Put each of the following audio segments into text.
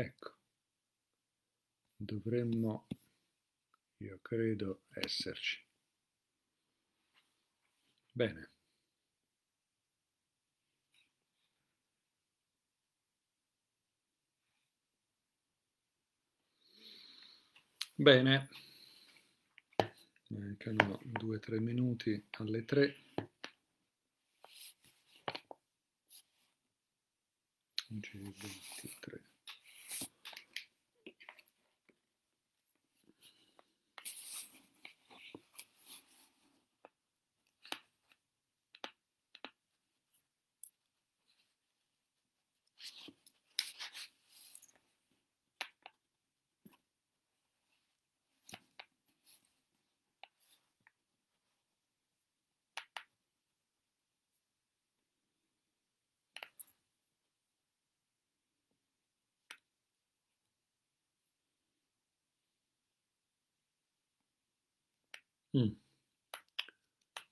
Ecco, dovremmo, io credo, esserci. Bene. Bene, mancano due tre minuti alle tre. Oggi 23.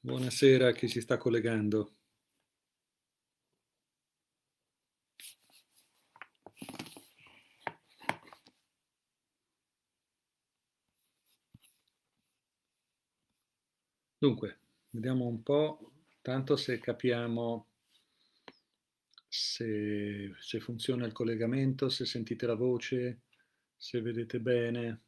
Buonasera a chi si sta collegando. Dunque, vediamo un po', tanto se capiamo se, se funziona il collegamento, se sentite la voce, se vedete bene.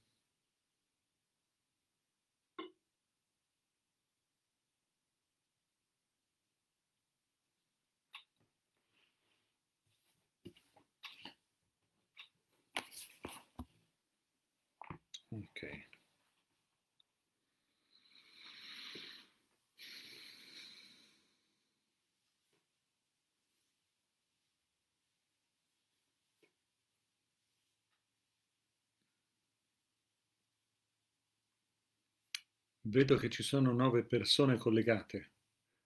Vedo che ci sono nove persone collegate.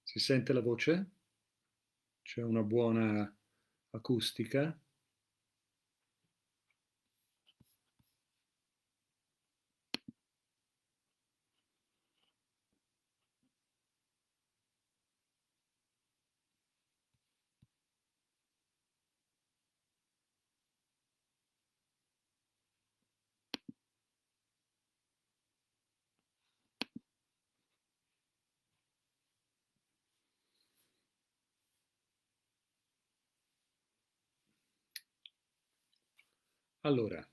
Si sente la voce? C'è una buona acustica? Allora,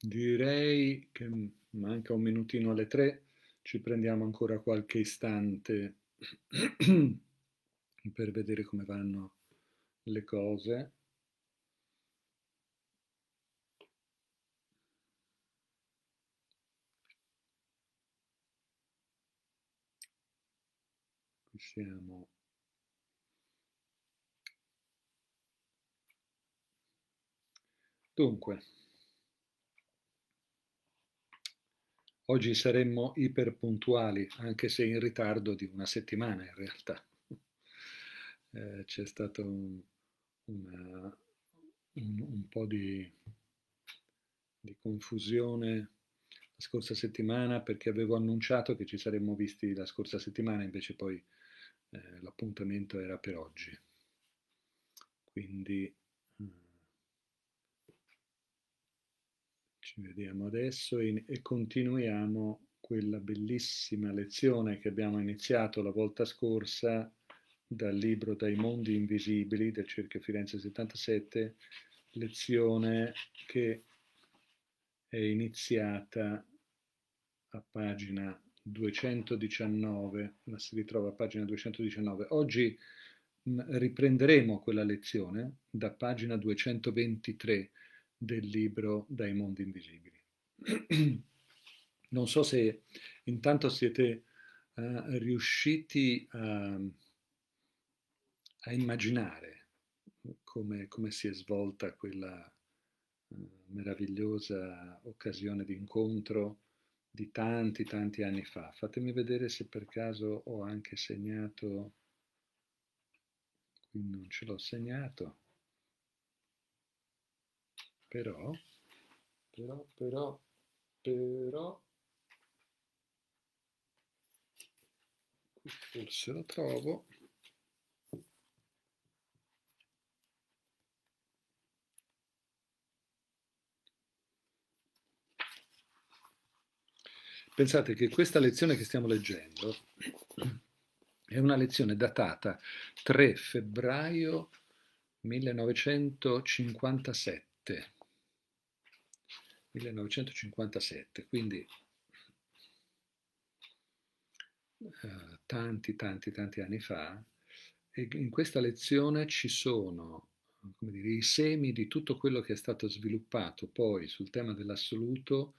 direi che manca un minutino alle tre, ci prendiamo ancora qualche istante per vedere come vanno le cose. Qui siamo Dunque, oggi saremmo iperpuntuali, anche se in ritardo di una settimana in realtà. Eh, c'è stato un, una, un, un po' di, di confusione la scorsa settimana perché avevo annunciato che ci saremmo visti la scorsa settimana, invece poi eh, l'appuntamento era per oggi. Quindi Ci vediamo adesso e, e continuiamo quella bellissima lezione che abbiamo iniziato la volta scorsa dal libro Dai mondi invisibili del Cerchio Firenze 77, lezione che è iniziata a pagina 219, la si ritrova a pagina 219. Oggi mh, riprenderemo quella lezione da pagina 223 del libro Dai mondi invisibili. Non so se intanto siete uh, riusciti a, ehm, a immaginare come, come, si è svolta quella uh, meravigliosa occasione di incontro di tanti, tanti anni fa. Fatemi vedere se per caso ho anche segnato, qui non ce l'ho segnato, però, però, però, però, forse lo trovo. Pensate che questa lezione che stiamo leggendo è una lezione datata 3 febbraio 1957. 1957, quindi eh, tanti, tanti, tanti anni fa, e in questa lezione ci sono dire, i semi di tutto quello che è stato sviluppato poi sul tema dell'assoluto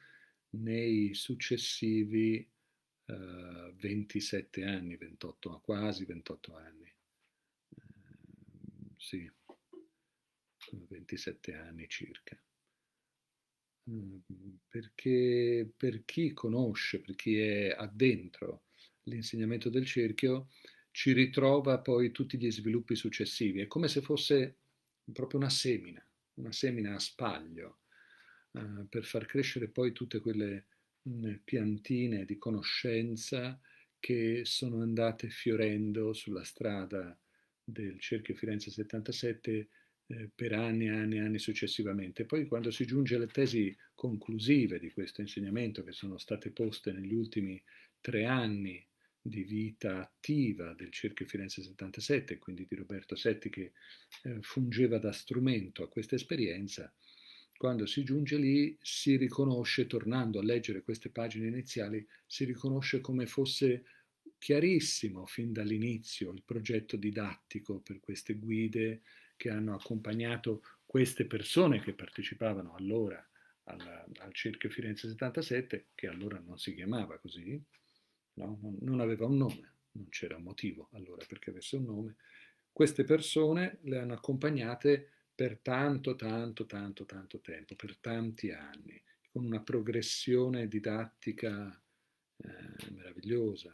nei successivi eh, 27 anni, 28, quasi 28 anni. Eh, sì, 27 anni circa. Mm, perché per chi conosce, per chi è addentro l'insegnamento del cerchio, ci ritrova poi tutti gli sviluppi successivi. È come se fosse proprio una semina, una semina a spaglio, eh, per far crescere poi tutte quelle mh, mm, piantine di conoscenza che sono andate fiorendo sulla strada del cerchio Firenze 77 eh, per anni e anni e anni successivamente. Poi quando si giunge alle tesi conclusive di questo insegnamento, che sono state poste negli ultimi tre anni di vita attiva del Cerchio Firenze 77, quindi di Roberto Setti che eh, fungeva da strumento a questa esperienza, quando si giunge lì si riconosce, tornando a leggere queste pagine iniziali, si riconosce come fosse chiarissimo fin dall'inizio il progetto didattico per queste guide che hanno accompagnato queste persone che partecipavano allora alla, al Cerchio Firenze 77, che allora non si chiamava così, no? non, non aveva un nome, non c'era un motivo allora perché avesse un nome, queste persone le hanno accompagnate per tanto, tanto, tanto, tanto tempo, per tanti anni, con una progressione didattica eh, meravigliosa.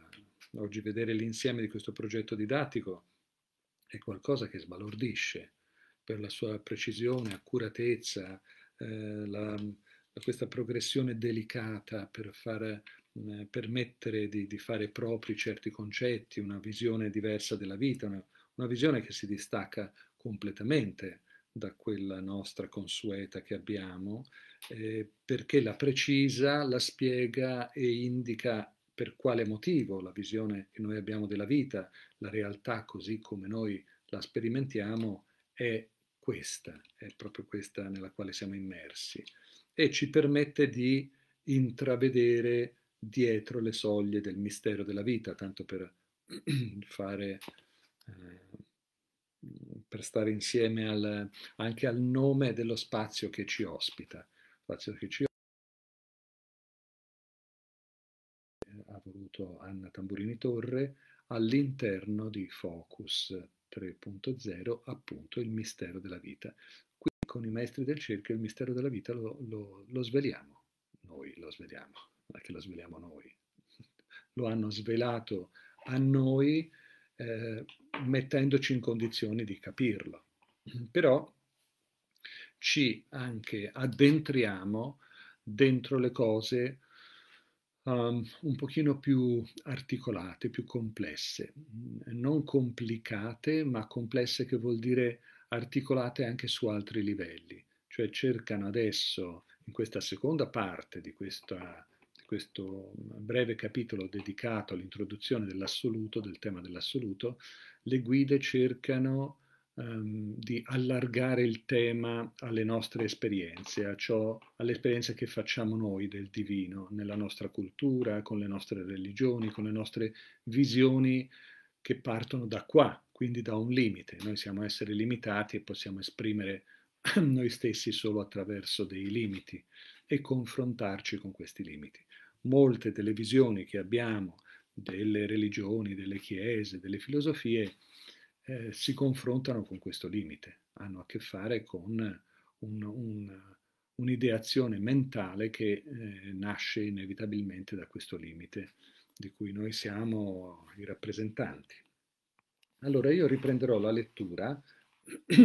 Oggi vedere l'insieme di questo progetto didattico è qualcosa che sbalordisce, per la sua precisione, accuratezza, eh, la, questa progressione delicata per far mm, eh, permettere di, di, fare propri certi concetti, una visione diversa della vita, una, una visione che si distacca completamente da quella nostra consueta che abbiamo, eh, perché la precisa, la spiega e indica per quale motivo la visione che noi abbiamo della vita, la realtà così come noi la sperimentiamo, è questa, è proprio questa nella quale siamo immersi e ci permette di intravedere dietro le soglie del mistero della vita, tanto per fare... Eh, per stare insieme al, anche al nome dello spazio che ci ospita, spazio che ci ha voluto Anna Tamburini Torre all'interno di Focus 3.0, appunto il mistero della vita. Qui con i maestri del cerchio il mistero della vita lo, lo, lo sveliamo, noi lo sveliamo, ma che lo sveliamo noi. Lo hanno svelato a noi eh, mettendoci in condizioni di capirlo. Però ci anche addentriamo dentro le cose um, un pochino più articolate, più complesse, mm, non complicate, ma complesse che vuol dire articolate anche su altri livelli, cioè cercano adesso, in questa seconda parte di, questa, di questo breve capitolo dedicato all'introduzione dell'assoluto, del tema dell'assoluto, le guide cercano um, di allargare il tema alle nostre esperienze, a ciò, all'esperienza che facciamo noi del divino, nella nostra cultura, con le nostre religioni, con le nostre visioni che partono da qua, quindi da un limite. Noi siamo esseri limitati e possiamo esprimere noi stessi solo attraverso dei limiti e confrontarci con questi limiti. Molte delle visioni che abbiamo delle religioni, delle chiese, delle filosofie eh, si confrontano con questo limite, hanno a che fare con un, un, un'ideazione mentale che eh, nasce inevitabilmente da questo limite di cui noi siamo i rappresentanti. Allora io riprenderò la lettura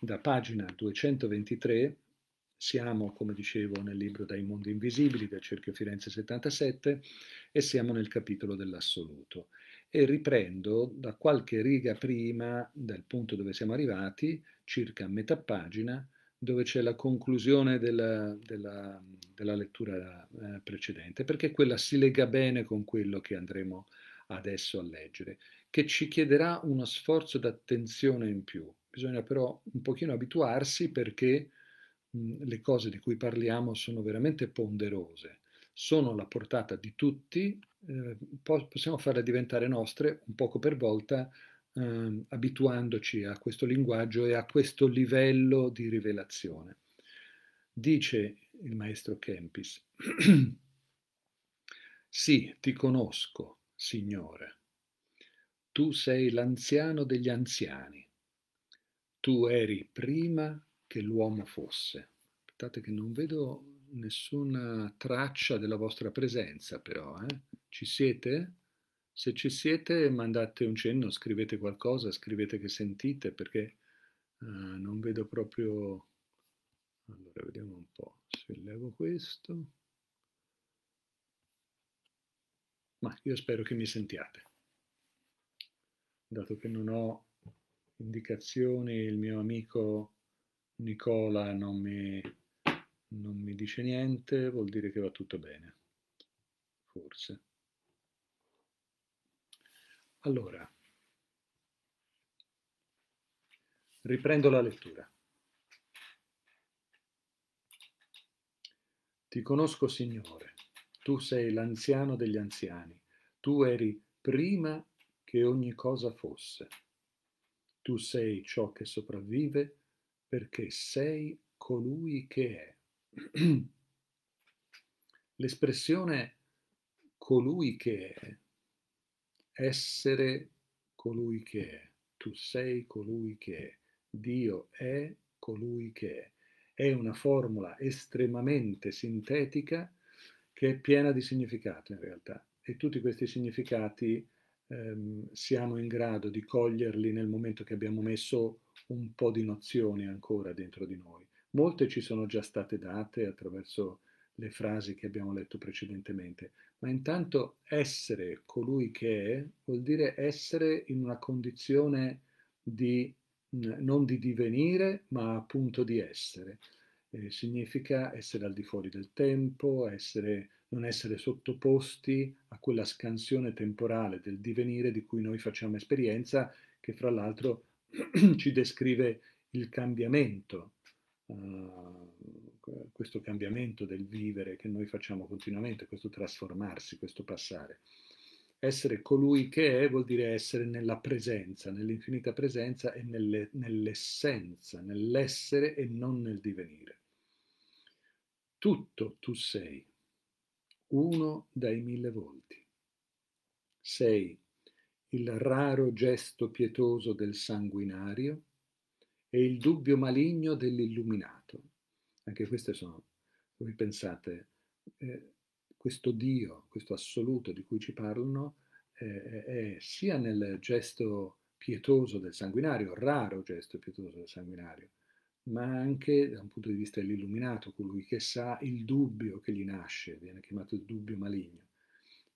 da pagina 223, siamo come dicevo nel libro Dai mondi invisibili del Cerchio Firenze 77 e siamo nel capitolo dell'assoluto e riprendo da qualche riga prima dal punto dove siamo arrivati, circa metà pagina, dove c'è la conclusione della, della, della lettura eh, precedente, perché quella si lega bene con quello che andremo adesso a leggere, che ci chiederà uno sforzo d'attenzione in più. Bisogna però un pochino abituarsi perché mh, le cose di cui parliamo sono veramente ponderose sono alla portata di tutti, eh, possiamo farle diventare nostre un poco per volta, eh, abituandoci a questo linguaggio e a questo livello di rivelazione. Dice il maestro Kempis, sì, ti conosco, Signore, tu sei l'anziano degli anziani, tu eri prima che l'uomo fosse. Aspettate che non vedo nessuna traccia della vostra presenza però. Eh? Ci siete? Se ci siete mandate un cenno, scrivete qualcosa, scrivete che sentite perché uh, non vedo proprio... Allora, vediamo un po'. Se levo questo... Ma io spero che mi sentiate. Dato che non ho indicazioni, il mio amico Nicola non mi non mi dice niente, vuol dire che va tutto bene, forse. Allora, riprendo la lettura. Ti conosco, Signore, tu sei l'anziano degli anziani, tu eri prima che ogni cosa fosse. Tu sei ciò che sopravvive perché sei colui che è l'espressione colui che è, essere colui che è, tu sei colui che è, Dio è colui che è. È una formula estremamente sintetica che è piena di significato in realtà e tutti questi significati ehm, siamo in grado di coglierli nel momento che abbiamo messo un po' di nozioni ancora dentro di noi. Molte ci sono già state date attraverso le frasi che abbiamo letto precedentemente, ma intanto essere colui che è vuol dire essere in una condizione di, non di divenire, ma appunto di essere. Eh, significa essere al di fuori del tempo, essere, non essere sottoposti a quella scansione temporale del divenire di cui noi facciamo esperienza, che fra l'altro ci descrive il cambiamento questo cambiamento del vivere che noi facciamo continuamente, questo trasformarsi, questo passare. Essere colui che è vuol dire essere nella presenza, nell'infinita presenza e nelle, nell'essenza, nell'essere e non nel divenire. Tutto tu sei, uno dai mille volti. Sei il raro gesto pietoso del sanguinario e il dubbio maligno dell'illuminato. Anche queste sono, voi pensate, eh, questo Dio, questo assoluto di cui ci parlano, eh, è sia nel gesto pietoso del sanguinario, raro gesto pietoso del sanguinario, ma anche da un punto di vista dell'illuminato, colui che sa il dubbio che gli nasce, viene chiamato il dubbio maligno.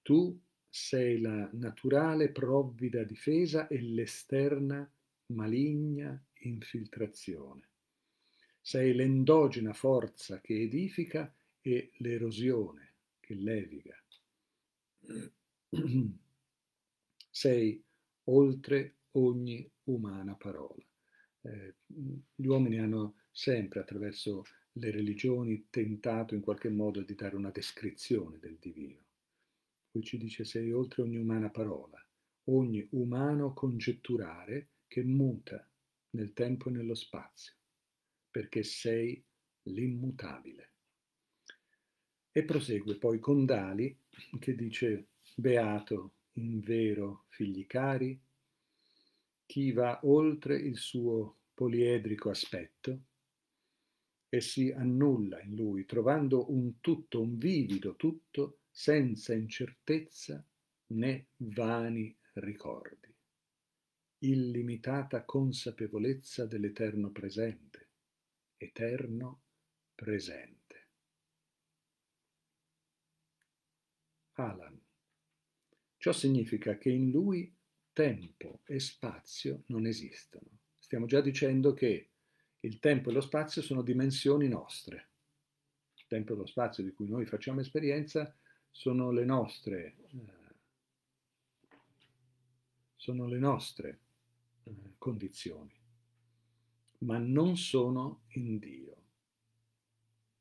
Tu sei la naturale provvida difesa e l'esterna maligna infiltrazione. Sei l'endogena forza che edifica e l'erosione che leviga. Sei oltre ogni umana parola. Eh, gli uomini hanno sempre, attraverso le religioni, tentato in qualche modo di dare una descrizione del divino. Qui ci dice sei oltre ogni umana parola, ogni umano congetturare che muta nel tempo e nello spazio, perché sei l'immutabile. E prosegue poi con Dali che dice, beato in vero figli cari, chi va oltre il suo poliedrico aspetto e si annulla in lui, trovando un tutto, un vivido tutto, senza incertezza né vani ricordi illimitata consapevolezza dell'eterno presente, eterno presente. Alan. Ciò significa che in lui tempo e spazio non esistono. Stiamo già dicendo che il tempo e lo spazio sono dimensioni nostre. Il tempo e lo spazio di cui noi facciamo esperienza sono le nostre, eh, sono le nostre eh, condizioni, ma non sono in Dio.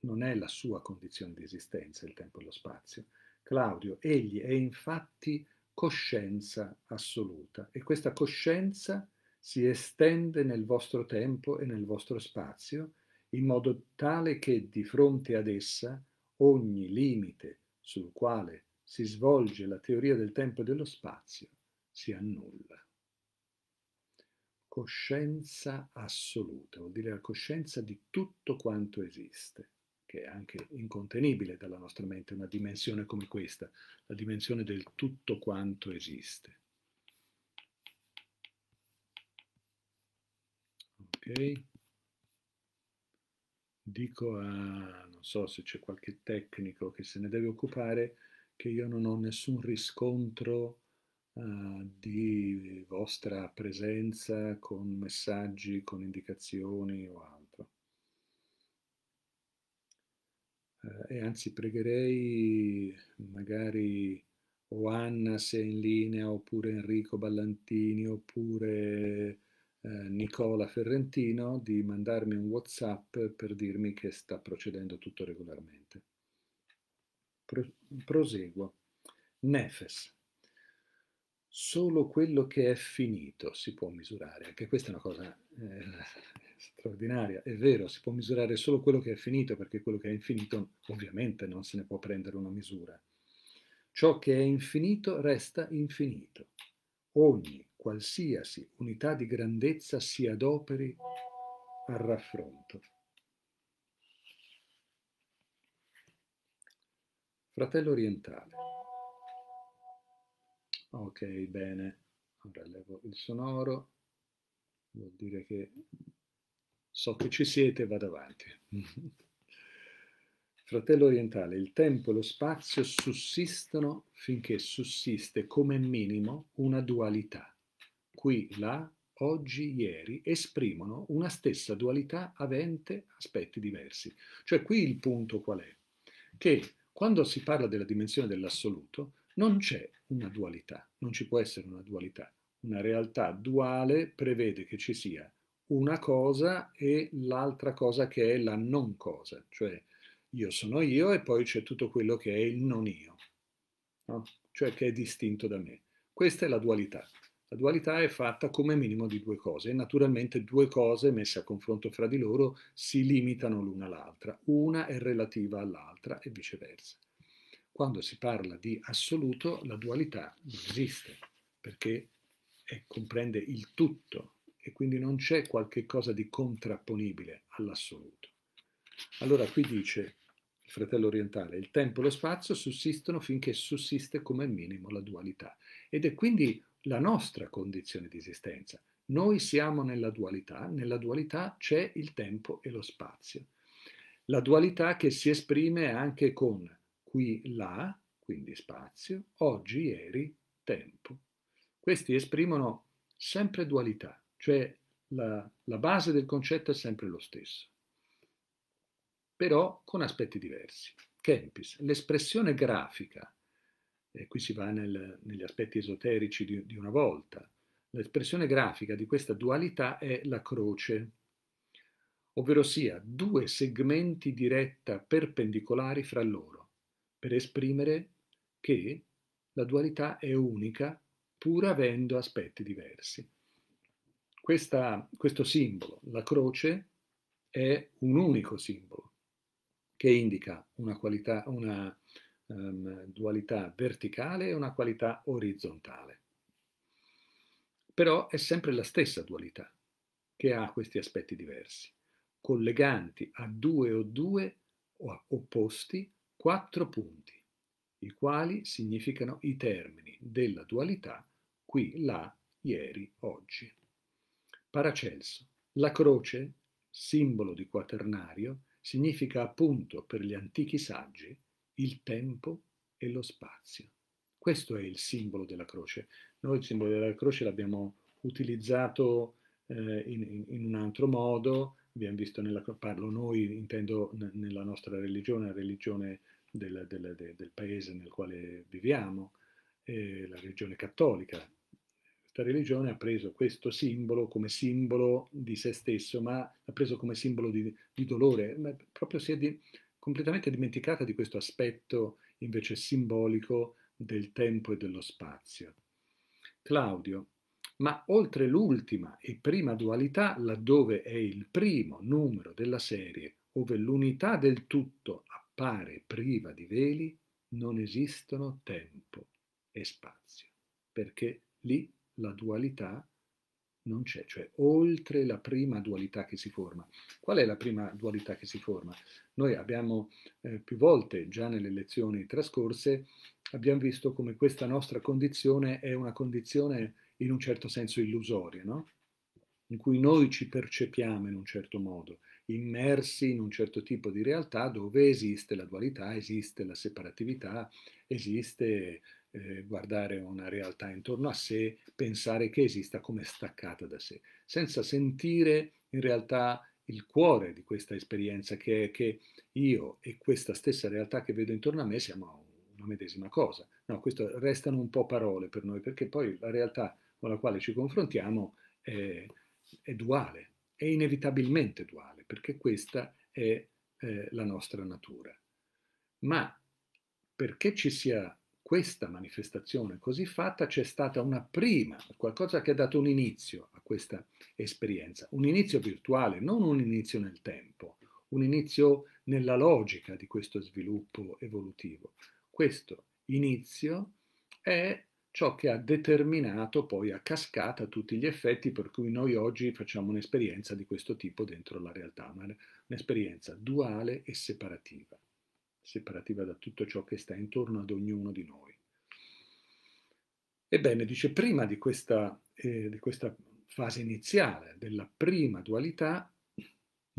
Non è la sua condizione di esistenza il tempo e lo spazio. Claudio, egli è infatti coscienza assoluta e questa coscienza si estende nel vostro tempo e nel vostro spazio in modo tale che di fronte ad essa ogni limite sul quale si svolge la teoria del tempo e dello spazio si annulla coscienza assoluta, vuol dire la coscienza di tutto quanto esiste, che è anche incontenibile dalla nostra mente, una dimensione come questa, la dimensione del tutto quanto esiste. Ok? Dico a, non so se c'è qualche tecnico che se ne deve occupare, che io non ho nessun riscontro eh, di vostra presenza con messaggi, con indicazioni o altro. Eh, e anzi pregherei magari o Anna se è in linea, oppure Enrico Ballantini, oppure eh, Nicola Ferrentino di mandarmi un Whatsapp per dirmi che sta procedendo tutto regolarmente. Pro proseguo. Nefes solo quello che è finito si può misurare, anche questa è una cosa eh, straordinaria, è vero, si può misurare solo quello che è finito, perché quello che è infinito ovviamente non se ne può prendere una misura. Ciò che è infinito resta infinito. Ogni qualsiasi unità di grandezza si adoperi al raffronto. Fratello orientale ok bene ora levo il sonoro vuol dire che so che ci siete e vado avanti fratello orientale il tempo e lo spazio sussistono finché sussiste come minimo una dualità qui là oggi, ieri, esprimono una stessa dualità avente aspetti diversi. Cioè qui il punto qual è? Che quando si parla della dimensione dell'assoluto, non c'è una dualità, non ci può essere una dualità. Una realtà duale prevede che ci sia una cosa e l'altra cosa che è la non cosa, cioè io sono io e poi c'è tutto quello che è il non io, no? cioè che è distinto da me. Questa è la dualità. La dualità è fatta come minimo di due cose e naturalmente due cose messe a confronto fra di loro si limitano l'una all'altra, una è relativa all'altra e viceversa. Quando si parla di assoluto, la dualità non esiste, perché è, eh, comprende il tutto e quindi non c'è qualche cosa di contrapponibile all'assoluto. Allora qui dice il fratello orientale, il tempo e lo spazio sussistono finché sussiste come minimo la dualità ed è quindi la nostra condizione di esistenza. Noi siamo nella dualità, nella dualità c'è il tempo e lo spazio. La dualità che si esprime anche con qui, là, quindi spazio, oggi, ieri, tempo. Questi esprimono sempre dualità, cioè la, la base del concetto è sempre lo stesso, però con aspetti diversi. Kempis, l'espressione grafica, e qui si va nel, negli aspetti esoterici di, di una volta, l'espressione grafica di questa dualità è la croce, ovvero sia due segmenti di retta perpendicolari fra loro per esprimere che la dualità è unica pur avendo aspetti diversi. Questa, questo simbolo, la croce, è un unico simbolo che indica una, qualità, una um, dualità verticale e una qualità orizzontale. Però è sempre la stessa dualità che ha questi aspetti diversi, colleganti a due o due opposti quattro punti, i quali significano i termini della dualità qui, là, ieri, oggi. Paracelso. La croce, simbolo di quaternario, significa appunto per gli antichi saggi il tempo e lo spazio. Questo è il simbolo della croce. Noi il simbolo della croce l'abbiamo utilizzato eh, in, in, un altro modo, abbiamo visto nella, parlo noi, intendo nella nostra religione, la religione del, del, del paese nel quale viviamo, eh, la religione cattolica. Questa religione ha preso questo simbolo come simbolo di se stesso, ma l'ha preso come simbolo di, di dolore, ma proprio si è di, completamente dimenticata di questo aspetto invece simbolico del tempo e dello spazio. Claudio, ma oltre l'ultima e prima dualità, laddove è il primo numero della serie, ove l'unità del tutto appare appare priva di veli, non esistono tempo e spazio, perché lì la dualità non c'è, cioè oltre la prima dualità che si forma. Qual è la prima dualità che si forma? Noi abbiamo eh, più volte, già nelle lezioni trascorse, abbiamo visto come questa nostra condizione è una condizione in un certo senso illusoria, no? in cui noi ci percepiamo in un certo modo immersi in un certo tipo di realtà dove esiste la dualità, esiste la separatività, esiste eh, guardare una realtà intorno a sé, pensare che esista come staccata da sé, senza sentire in realtà il cuore di questa esperienza che è che io e questa stessa realtà che vedo intorno a me siamo una medesima cosa. No, questo restano un po' parole per noi perché poi la realtà con la quale ci confrontiamo è, è duale, è inevitabilmente duale, perché questa è eh, la nostra natura. Ma perché ci sia questa manifestazione così fatta, c'è stata una prima, qualcosa che ha dato un inizio a questa esperienza, un inizio virtuale, non un inizio nel tempo, un inizio nella logica di questo sviluppo evolutivo. Questo inizio è ciò che ha determinato poi a cascata tutti gli effetti per cui noi oggi facciamo un'esperienza di questo tipo dentro la realtà, un'esperienza duale e separativa, separativa da tutto ciò che sta intorno ad ognuno di noi. Ebbene, dice, prima di questa, eh, di questa fase iniziale della prima dualità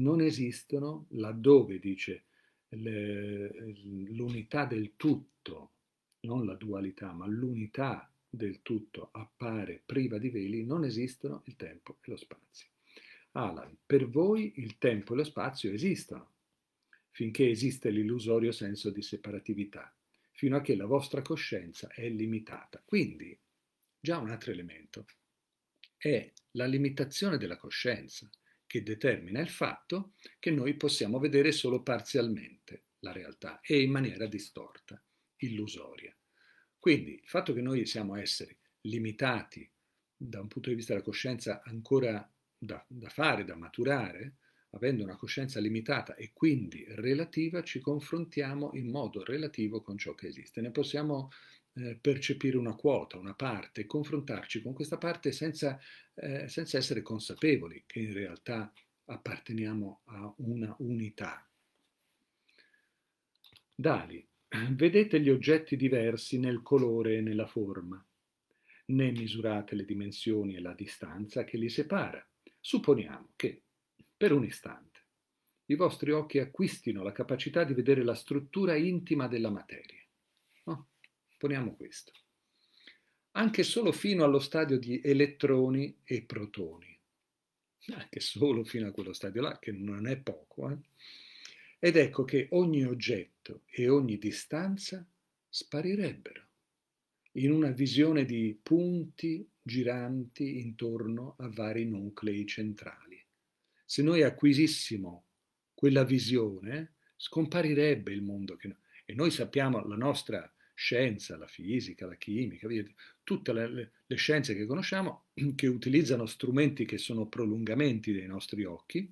non esistono, laddove dice l'unità del tutto non la dualità, ma l'unità del tutto appare priva di veli, non esistono il tempo e lo spazio. Alan, per voi il tempo e lo spazio esistono, finché esiste l'illusorio senso di separatività, fino a che la vostra coscienza è limitata. Quindi, già un altro elemento è la limitazione della coscienza, che determina il fatto che noi possiamo vedere solo parzialmente la realtà e in maniera distorta illusoria. Quindi il fatto che noi siamo esseri limitati da un punto di vista della coscienza ancora da, da fare, da maturare, avendo una coscienza limitata e quindi relativa, ci confrontiamo in modo relativo con ciò che esiste. Ne possiamo eh, percepire una quota, una parte, confrontarci con questa parte senza, eh, senza, essere consapevoli che in realtà apparteniamo a una unità. Dali Vedete gli oggetti diversi nel colore e nella forma, né misurate le dimensioni e la distanza che li separa. Supponiamo che, per un istante, i vostri occhi acquistino la capacità di vedere la struttura intima della materia. No? Oh, poniamo questo. Anche solo fino allo stadio di elettroni e protoni. Anche solo fino a quello stadio là, che non è poco. Eh? Ed ecco che ogni oggetto e ogni distanza sparirebbero in una visione di punti giranti intorno a vari nuclei centrali. Se noi acquisissimo quella visione, scomparirebbe il mondo che noi... E noi sappiamo la nostra scienza, la fisica, la chimica, tutte le, le, scienze che conosciamo che utilizzano strumenti che sono prolungamenti dei nostri occhi,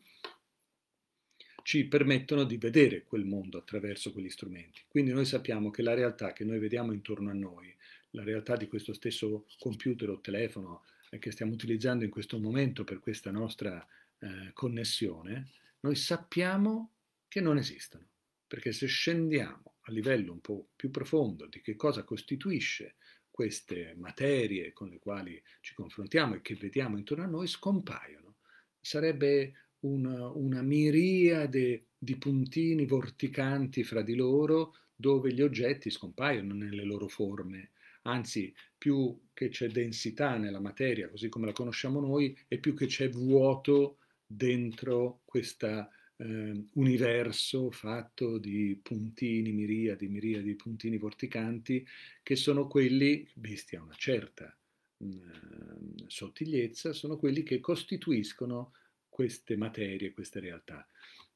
ci permettono di vedere quel mondo attraverso quegli strumenti. Quindi noi sappiamo che la realtà che noi vediamo intorno a noi, la realtà di questo stesso computer o telefono che stiamo utilizzando in questo momento per questa nostra eh, connessione, noi sappiamo che non esistono, perché se scendiamo a livello un po' più profondo di che cosa costituisce queste materie con le quali ci confrontiamo e che vediamo intorno a noi, scompaiono. Sarebbe una, una miriade di puntini vorticanti fra di loro dove gli oggetti scompaiono nelle loro forme. Anzi, più che c'è densità nella materia, così come la conosciamo noi, e più che c'è vuoto dentro questo eh, universo fatto di puntini, miriadi, miriadi di puntini vorticanti, che sono quelli, visti a una certa mh, mm, sottigliezza, sono quelli che costituiscono queste materie, queste realtà.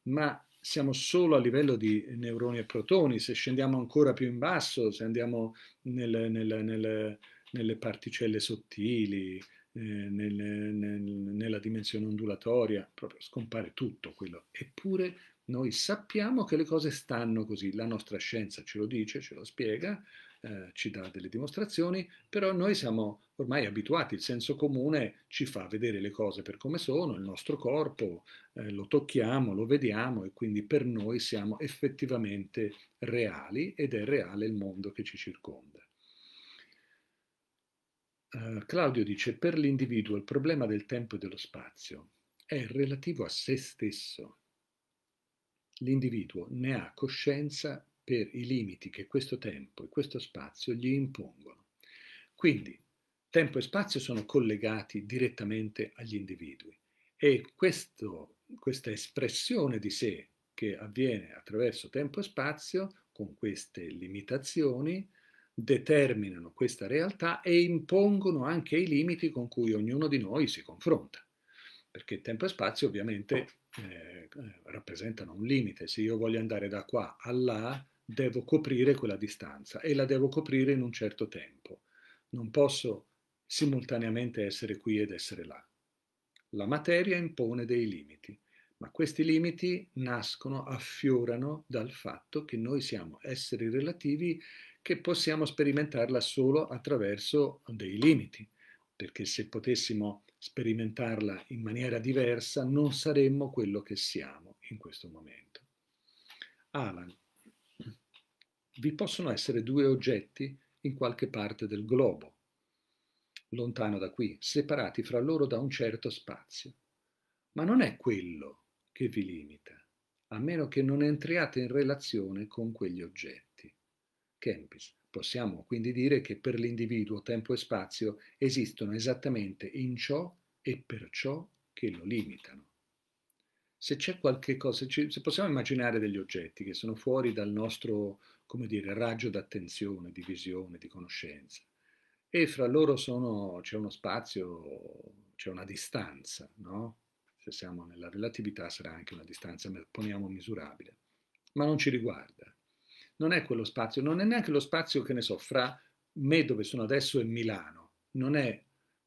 Ma siamo solo a livello di neuroni e protoni, se scendiamo ancora più in basso, se andiamo nel, nel, nel, nelle particelle sottili, eh, nella dimensione ondulatoria, proprio scompare tutto quello. Eppure noi sappiamo che le cose stanno così, la nostra scienza ce lo dice, ce lo spiega, eh, ci dà delle dimostrazioni, però noi siamo ormai abituati, il senso comune ci fa vedere le cose per come sono, il nostro corpo, eh, lo tocchiamo, lo vediamo e quindi per noi siamo effettivamente reali ed è reale il mondo che ci circonda. Uh, Claudio dice, per l'individuo il problema del tempo e dello spazio è relativo a se stesso. L'individuo ne ha coscienza per i limiti che questo tempo e questo spazio gli impongono. Quindi tempo e spazio sono collegati direttamente agli individui e questo, questa espressione di sé che avviene attraverso tempo e spazio, con queste limitazioni, determinano questa realtà e impongono anche i limiti con cui ognuno di noi si confronta. Perché tempo e spazio ovviamente eh, eh rappresentano un limite. Se io voglio andare da qua a là, devo coprire quella distanza e la devo coprire in un certo tempo. Non posso simultaneamente essere qui ed essere là. La materia impone dei limiti, ma questi limiti nascono, affiorano dal fatto che noi siamo esseri relativi che possiamo sperimentarla solo attraverso dei limiti, perché se potessimo sperimentarla in maniera diversa non saremmo quello che siamo in questo momento. Alan, vi possono essere due oggetti in qualche parte del globo, lontano da qui, separati fra loro da un certo spazio. Ma non è quello che vi limita, a meno che non entriate in relazione con quegli oggetti. Kempis. Possiamo quindi dire che per l'individuo tempo e spazio esistono esattamente in ciò e per ciò che lo limitano. Se c'è qualche cosa, se possiamo immaginare degli oggetti che sono fuori dal nostro come dire, raggio d'attenzione, di visione, di conoscenza. E fra loro sono, c'è uno spazio, c'è una distanza, no? Se siamo nella relatività sarà anche una distanza, poniamo misurabile, ma non ci riguarda. Non è quello spazio, non è neanche lo spazio che ne so, fra me dove sono adesso e Milano, non è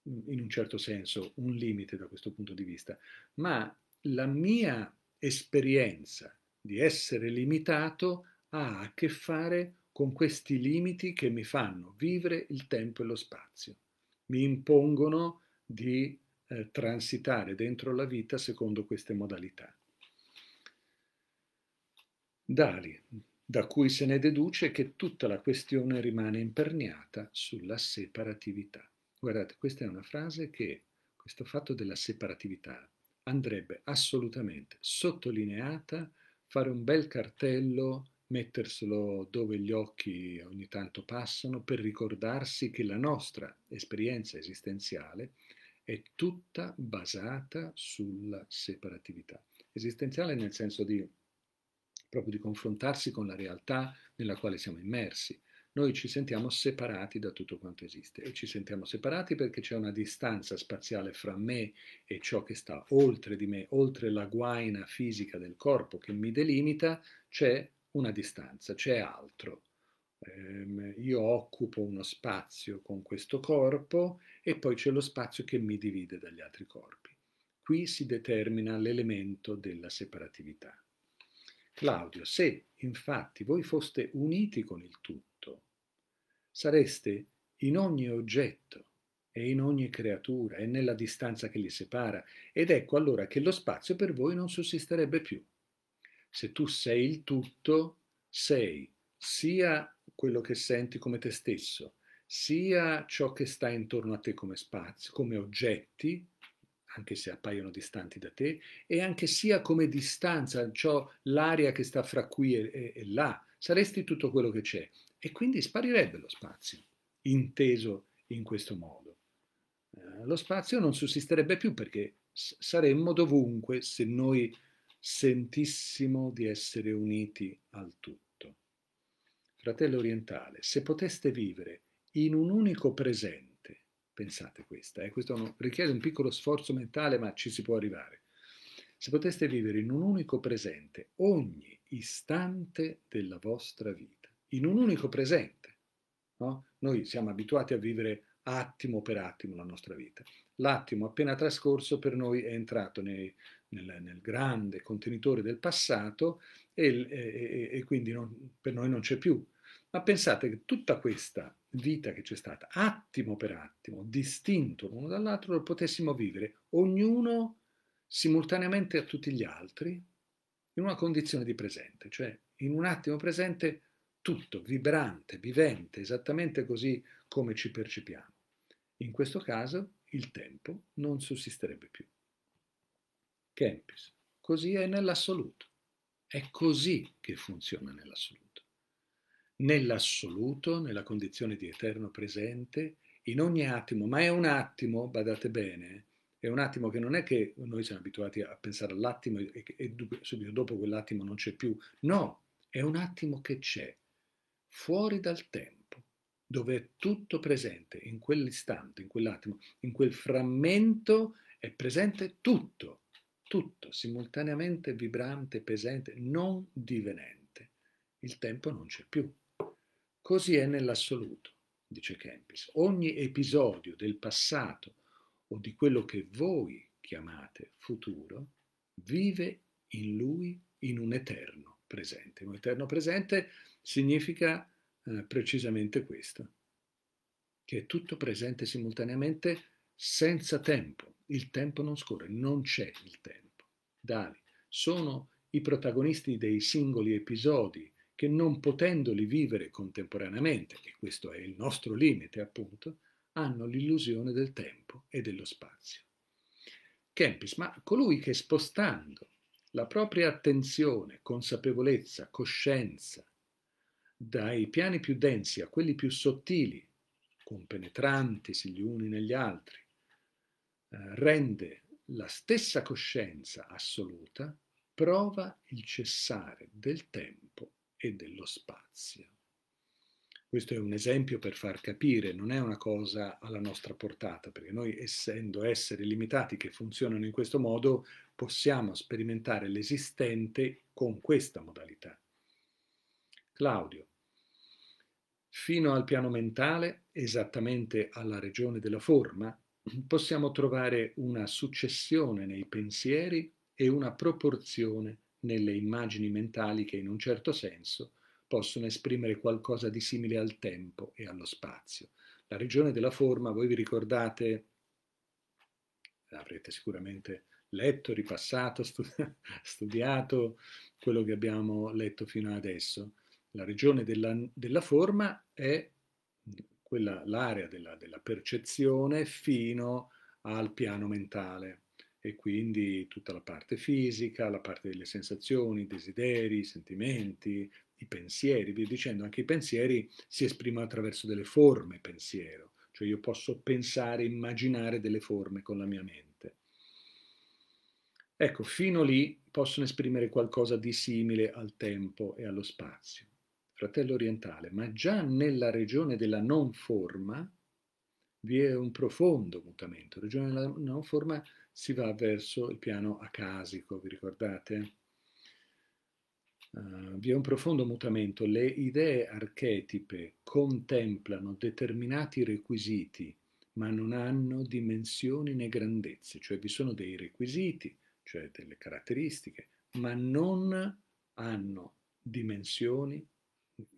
in un certo senso un limite da questo punto di vista, ma la mia esperienza di essere limitato ha a che fare con questi limiti che mi fanno vivere il tempo e lo spazio, mi impongono di eh, transitare dentro la vita secondo queste modalità. Dali, da cui se ne deduce che tutta la questione rimane imperniata sulla separatività. Guardate, questa è una frase che, questo fatto della separatività, andrebbe assolutamente sottolineata, fare un bel cartello metterselo dove gli occhi ogni tanto passano per ricordarsi che la nostra esperienza esistenziale è tutta basata sulla separatività. Esistenziale nel senso di proprio di confrontarsi con la realtà nella quale siamo immersi. Noi ci sentiamo separati da tutto quanto esiste e ci sentiamo separati perché c'è una distanza spaziale fra me e ciò che sta oltre di me, oltre la guaina fisica del corpo che mi delimita, c'è una distanza, c'è altro. Ehm, io occupo uno spazio con questo corpo e poi c'è lo spazio che mi divide dagli altri corpi. Qui si determina l'elemento della separatività. Claudio, se infatti voi foste uniti con il tutto, sareste in ogni oggetto e in ogni creatura e nella distanza che li separa, ed ecco allora che lo spazio per voi non sussisterebbe più se tu sei il tutto, sei sia quello che senti come te stesso, sia ciò che sta intorno a te come spazio, come oggetti, anche se appaiono distanti da te, e anche sia come distanza, ciò l'area che sta fra qui e, e, e là, saresti tutto quello che c'è. E quindi sparirebbe lo spazio, inteso in questo modo. Eh, lo spazio non sussisterebbe più perché saremmo dovunque se noi sentissimo di essere uniti al tutto. Fratello orientale, se poteste vivere in un unico presente, pensate questa, eh, questo richiede un piccolo sforzo mentale ma ci si può arrivare, se poteste vivere in un unico presente ogni istante della vostra vita, in un unico presente, no? noi siamo abituati a vivere attimo per attimo la nostra vita. L'attimo appena trascorso per noi è entrato nei, nel, nel grande contenitore del passato e, e, e quindi non, per noi non c'è più. Ma pensate che tutta questa vita che c'è stata, attimo per attimo, distinto l'uno dall'altro, lo potessimo vivere, ognuno simultaneamente a tutti gli altri, in una condizione di presente, cioè in un attimo presente tutto, vibrante, vivente, esattamente così come ci percepiamo. In questo caso il tempo non sussisterebbe più. Kempis. Così è nell'assoluto. È così che funziona nell'assoluto. Nell'assoluto, nella condizione di eterno presente, in ogni attimo, ma è un attimo, badate bene, è un attimo che non è che noi siamo abituati a pensare all'attimo e, e, subito dopo quell'attimo non c'è più, no, è un attimo che c'è, fuori dal tempo, dove è tutto presente, in quell'istante, in quell'attimo, in quel frammento è presente tutto tutto simultaneamente vibrante e presente, non divenente. Il tempo non c'è più. Così è nell'assoluto, dice Kempis. Ogni episodio del passato o di quello che voi chiamate futuro vive in lui in un eterno presente. Un eterno presente significa eh, precisamente questo, che è tutto presente simultaneamente senza tempo il tempo non scorre, non c'è il tempo. Dali, sono i protagonisti dei singoli episodi che non potendoli vivere contemporaneamente, e questo è il nostro limite appunto, hanno l'illusione del tempo e dello spazio. Kempis, ma colui che spostando la propria attenzione, consapevolezza, coscienza dai piani più densi a quelli più sottili, compenetranti gli uni negli altri, eh, rende la stessa coscienza assoluta, prova il cessare del tempo e dello spazio. Questo è un esempio per far capire, non è una cosa alla nostra portata, perché noi essendo esseri limitati che funzionano in questo modo, possiamo sperimentare l'esistente con questa modalità. Claudio, fino al piano mentale, esattamente alla regione della forma, possiamo trovare una successione nei pensieri e una proporzione nelle immagini mentali che in un certo senso possono esprimere qualcosa di simile al tempo e allo spazio. La regione della forma, voi vi ricordate, avrete sicuramente letto, ripassato, studiato quello che abbiamo letto fino adesso. La regione della, della forma è l'area della, della percezione fino al piano mentale e quindi tutta la parte fisica, la parte delle sensazioni, i desideri, i sentimenti, i pensieri, via dicendo, anche i pensieri si esprimono attraverso delle forme pensiero, cioè io posso pensare, immaginare delle forme con la mia mente. Ecco, fino lì possono esprimere qualcosa di simile al tempo e allo spazio fratello orientale, ma già nella regione della non forma vi è un profondo mutamento. La regione della non forma si va verso il piano acasico, vi ricordate? Uh, vi è un profondo mutamento. Le idee archetipe contemplano determinati requisiti, ma non hanno dimensioni né grandezze, cioè vi sono dei requisiti, cioè delle caratteristiche, ma non hanno dimensioni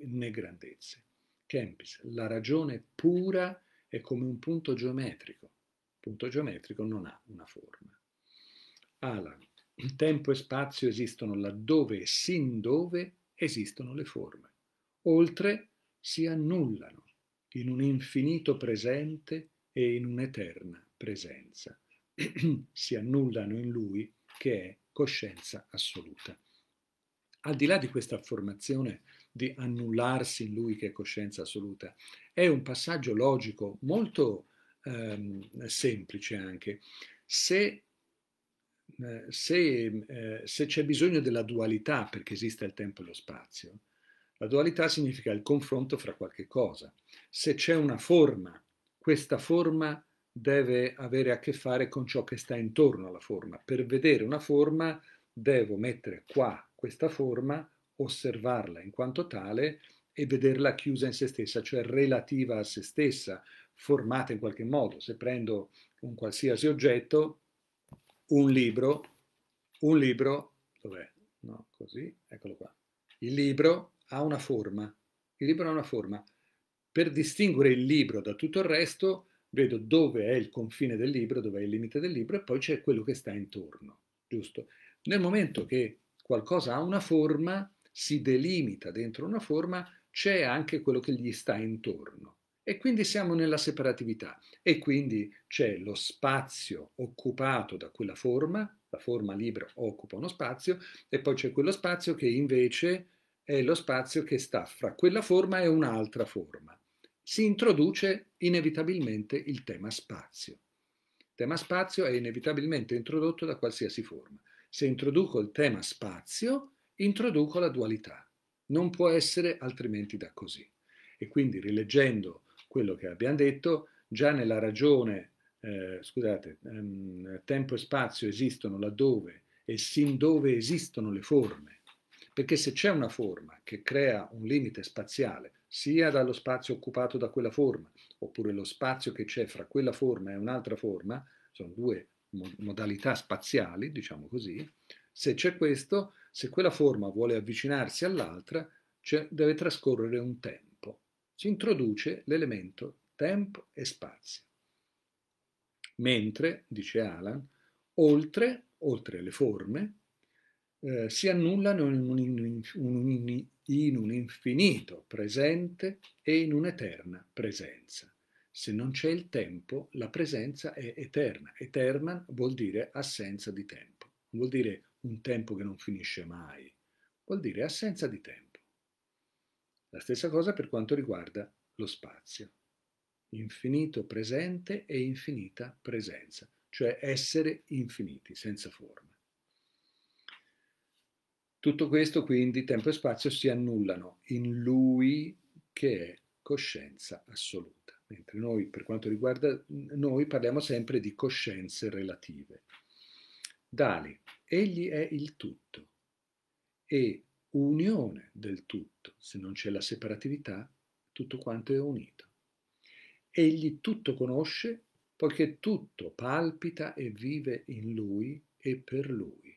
né grandezze. Kempis, la ragione pura è come un punto geometrico. Il punto geometrico non ha una forma. Alan, tempo e spazio esistono laddove e sin dove esistono le forme. Oltre si annullano in un infinito presente e in un'eterna presenza. si annullano in lui che è coscienza assoluta. Al di là di questa affermazione di annullarsi in lui che è coscienza assoluta. È un passaggio logico molto ehm, semplice anche. Se, eh, se, eh, se c'è bisogno della dualità perché esiste il tempo e lo spazio, la dualità significa il confronto fra qualche cosa. Se c'è una forma, questa forma deve avere a che fare con ciò che sta intorno alla forma. Per vedere una forma devo mettere qua questa forma osservarla in quanto tale e vederla chiusa in se stessa, cioè relativa a se stessa, formata in qualche modo. Se prendo un qualsiasi oggetto, un libro, un libro, dov'è? No, così, eccolo qua. Il libro ha una forma, il libro ha una forma. Per distinguere il libro da tutto il resto, vedo dove è il confine del libro, dove è il limite del libro e poi c'è quello che sta intorno, giusto? Nel momento che qualcosa ha una forma, si delimita dentro una forma, c'è anche quello che gli sta intorno. E quindi siamo nella separatività e quindi c'è lo spazio occupato da quella forma, la forma libera occupa uno spazio, e poi c'è quello spazio che invece è lo spazio che sta fra quella forma e un'altra forma. Si introduce inevitabilmente il tema spazio. Il tema spazio è inevitabilmente introdotto da qualsiasi forma. Se introduco il tema spazio, introduco la dualità. Non può essere altrimenti da così. E quindi rileggendo quello che abbiamo detto, già nella ragione, eh, scusate, ehm, tempo e spazio esistono laddove e sin dove esistono le forme. Perché se c'è una forma che crea un limite spaziale, sia dallo spazio occupato da quella forma, oppure lo spazio che c'è fra quella forma e un'altra forma, sono due modalità spaziali, diciamo così, se c'è questo, se quella forma vuole avvicinarsi all'altra, cioè deve trascorrere un tempo. Si introduce l'elemento tempo e spazio. Mentre, dice Alan, oltre, oltre le forme, eh, si annullano in un, in, un, in un infinito presente e in un'eterna presenza. Se non c'è il tempo, la presenza è eterna. Eterna vuol dire assenza di tempo, vuol dire un tempo che non finisce mai, vuol dire assenza di tempo. La stessa cosa per quanto riguarda lo spazio. Infinito presente e infinita presenza, cioè essere infiniti, senza forma. Tutto questo quindi tempo e spazio si annullano in lui che è coscienza assoluta, mentre noi per quanto riguarda noi parliamo sempre di coscienze relative. Dali, egli è il tutto e unione del tutto, se non c'è la separatività, tutto quanto è unito. Egli tutto conosce poiché tutto palpita e vive in lui e per lui.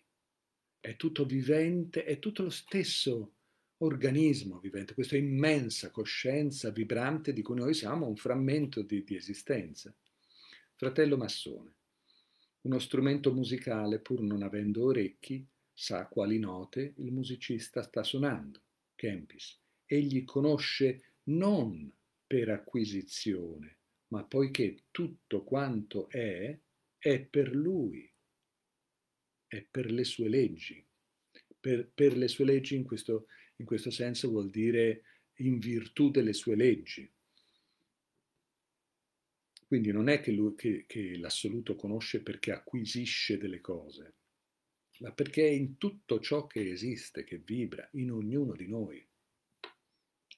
È tutto vivente, è tutto lo stesso organismo vivente, questa immensa coscienza vibrante di cui noi siamo un frammento di, di esistenza. Fratello Massone, uno strumento musicale, pur non avendo orecchi, sa quali note il musicista sta suonando. Kempis. Egli conosce non per acquisizione, ma poiché tutto quanto è, è per lui, è per le sue leggi. Per, per le sue leggi in questo, in questo senso vuol dire in virtù delle sue leggi. Quindi non è che, lui, che, che l'assoluto conosce perché acquisisce delle cose, ma perché è in tutto ciò che esiste, che vibra, in ognuno di noi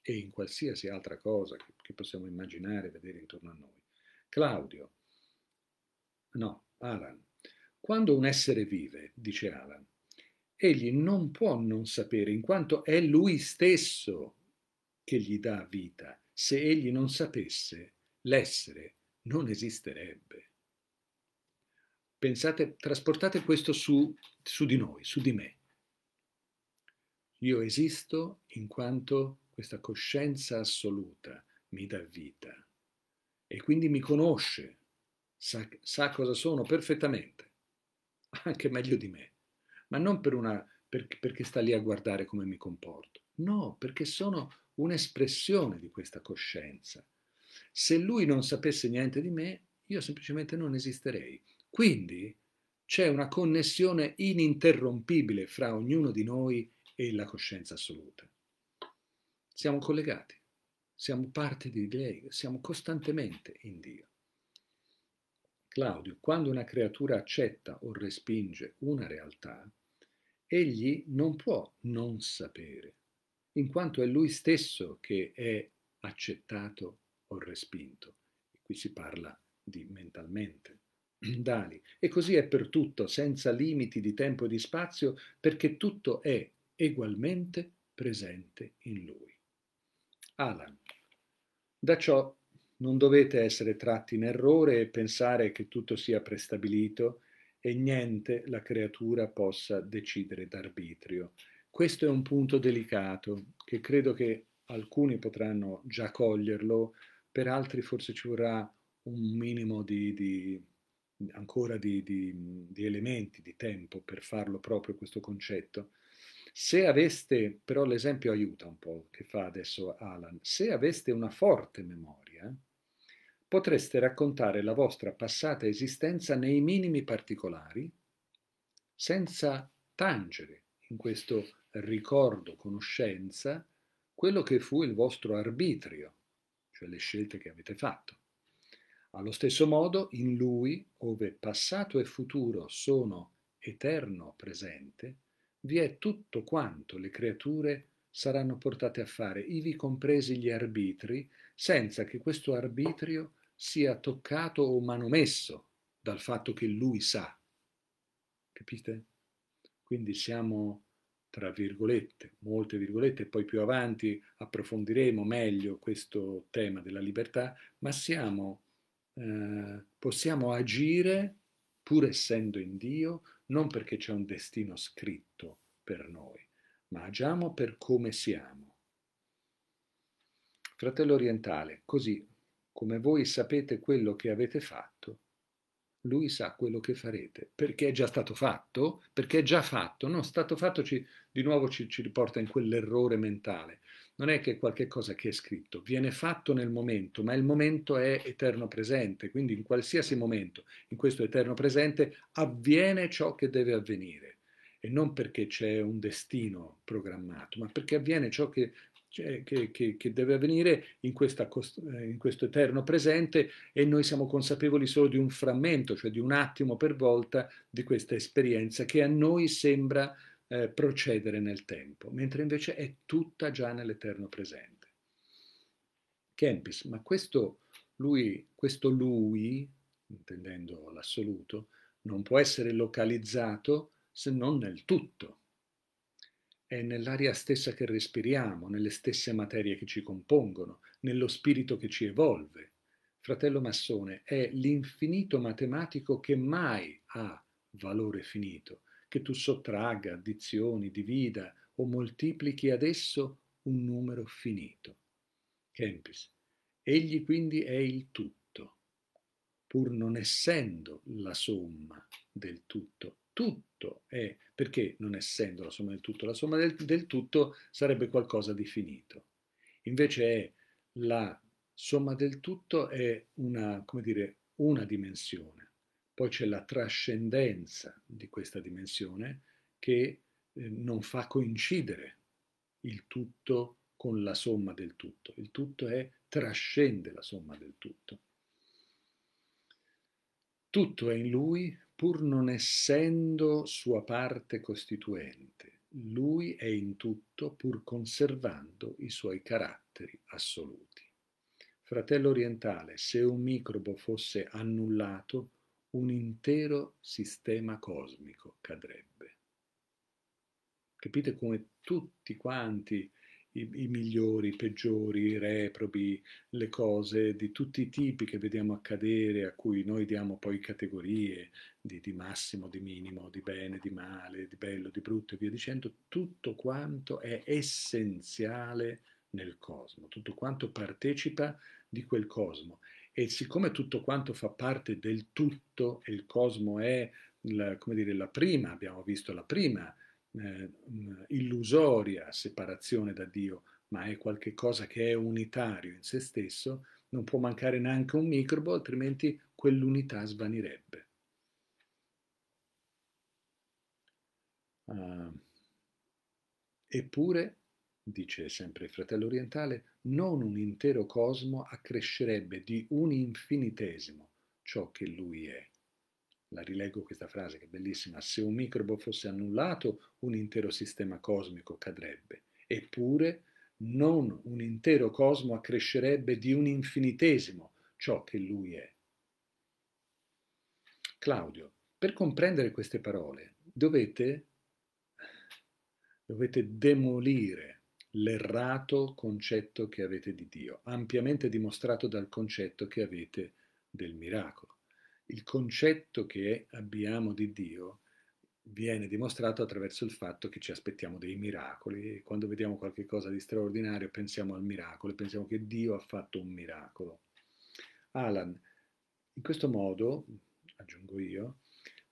e in qualsiasi altra cosa che, che possiamo immaginare e vedere intorno a noi. Claudio, no, Alan, quando un essere vive, dice Alan, egli non può non sapere, in quanto è lui stesso che gli dà vita. Se egli non sapesse, l'essere non esisterebbe. Pensate, trasportate questo su, su di noi, su di me. Io esisto in quanto questa coscienza assoluta mi dà vita e quindi mi conosce, sa, sa cosa sono perfettamente, anche meglio di me, ma non per una, per, perché sta lì a guardare come mi comporto, no, perché sono un'espressione di questa coscienza se lui non sapesse niente di me, io semplicemente non esisterei. Quindi c'è una connessione ininterrompibile fra ognuno di noi e la coscienza assoluta. Siamo collegati, siamo parte di lei, siamo costantemente in Dio. Claudio, quando una creatura accetta o respinge una realtà, egli non può non sapere, in quanto è lui stesso che è accettato o respinto. E qui si parla di mentalmente. Dali. E così è per tutto, senza limiti di tempo e di spazio, perché tutto è egualmente presente in lui. Alan. Da ciò non dovete essere tratti in errore e pensare che tutto sia prestabilito e niente la creatura possa decidere d'arbitrio. Questo è un punto delicato che credo che alcuni potranno già coglierlo, per altri forse ci vorrà un minimo di, di ancora di, di, di, elementi, di tempo per farlo proprio questo concetto. Se aveste, però l'esempio aiuta un po' che fa adesso Alan, se aveste una forte memoria, potreste raccontare la vostra passata esistenza nei minimi particolari, senza tangere in questo ricordo, conoscenza, quello che fu il vostro arbitrio cioè le scelte che avete fatto. Allo stesso modo, in Lui, ove passato e futuro sono eterno presente, vi è tutto quanto le creature saranno portate a fare, ivi compresi gli arbitri, senza che questo arbitrio sia toccato o manomesso dal fatto che Lui sa. Capite? Quindi siamo tra virgolette, molte virgolette, e poi più avanti approfondiremo meglio questo tema della libertà, ma siamo, eh, possiamo agire pur essendo in Dio, non perché c'è un destino scritto per noi, ma agiamo per come siamo. Fratello orientale, così come voi sapete quello che avete fatto, lui sa quello che farete, perché è già stato fatto, perché è già fatto, no, stato fatto ci, di nuovo ci, ci riporta in quell'errore mentale, non è che è qualche che è scritto, viene fatto nel momento, ma il momento è eterno presente, quindi in qualsiasi momento, in questo eterno presente, avviene ciò che deve avvenire, e non perché c'è un destino programmato, ma perché avviene ciò che cioè, che, che, che, deve avvenire in, questa, eh, in questo eterno presente e noi siamo consapevoli solo di un frammento, cioè di un attimo per volta di questa esperienza che a noi sembra eh, procedere nel tempo, mentre invece è tutta già nell'eterno presente. Kempis, ma questo lui, questo lui intendendo l'assoluto, non può essere localizzato se non nel tutto è nell'aria stessa che respiriamo, nelle stesse materie che ci compongono, nello spirito che ci evolve. Fratello massone, è l'infinito matematico che mai ha valore finito, che tu sottragga, addizioni, divida o moltiplichi ad esso un numero finito. Kempis. Egli quindi è il tutto, pur non essendo la somma del tutto, tutto è, perché non essendo la somma del tutto, la somma del, del tutto sarebbe qualcosa di finito. Invece è la somma del tutto è una, come dire, una dimensione. Poi c'è la trascendenza di questa dimensione che eh, non fa coincidere il tutto con la somma del tutto. Il tutto è trascende la somma del tutto. Tutto è in lui, pur non essendo sua parte costituente, lui è in tutto pur conservando i suoi caratteri assoluti. Fratello orientale, se un microbo fosse annullato, un intero sistema cosmico cadrebbe. Capite come tutti quanti i, i, migliori, i peggiori, i reprobi, le cose di tutti i tipi che vediamo accadere, a cui noi diamo poi categorie di, di massimo, di minimo, di bene, di male, di bello, di brutto e via dicendo, tutto quanto è essenziale nel cosmo, tutto quanto partecipa di quel cosmo. E siccome tutto quanto fa parte del tutto e il cosmo è la, come dire, la prima, abbiamo visto la prima eh, illusoria separazione da Dio, ma è qualcosa che è unitario in se stesso, non può mancare neanche un microbo, altrimenti quell'unità svanirebbe. Uh, eppure, dice sempre il fratello orientale, non un intero cosmo accrescerebbe di un infinitesimo ciò che lui è la rileggo questa frase che è bellissima, se un microbo fosse annullato un intero sistema cosmico cadrebbe, eppure non un intero cosmo accrescerebbe di un infinitesimo ciò che lui è. Claudio, per comprendere queste parole dovete, dovete demolire l'errato concetto che avete di Dio, ampiamente dimostrato dal concetto che avete del miracolo il concetto che abbiamo di Dio viene dimostrato attraverso il fatto che ci aspettiamo dei miracoli. Quando vediamo qualcosa di straordinario pensiamo al miracolo, pensiamo che Dio ha fatto un miracolo. Alan, in questo modo, aggiungo io,